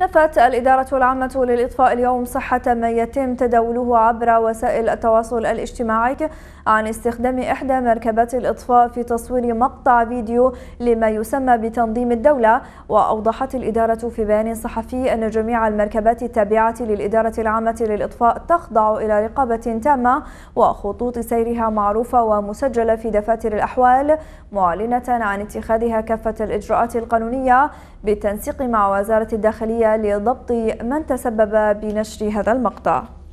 نفت الإدارة العامة للإطفاء اليوم صحة ما يتم تداوله عبر وسائل التواصل الاجتماعي عن استخدام إحدى مركبات الإطفاء في تصوير مقطع فيديو لما يسمى بتنظيم الدولة وأوضحت الإدارة في بيان صحفي أن جميع المركبات التابعة للإدارة العامة للإطفاء تخضع إلى رقابة تامة وخطوط سيرها معروفة ومسجلة في دفاتر الأحوال معلنة عن اتخاذها كافة الإجراءات القانونية بالتنسيق مع وزارة الداخلية لضبط من تسبب بنشر هذا المقطع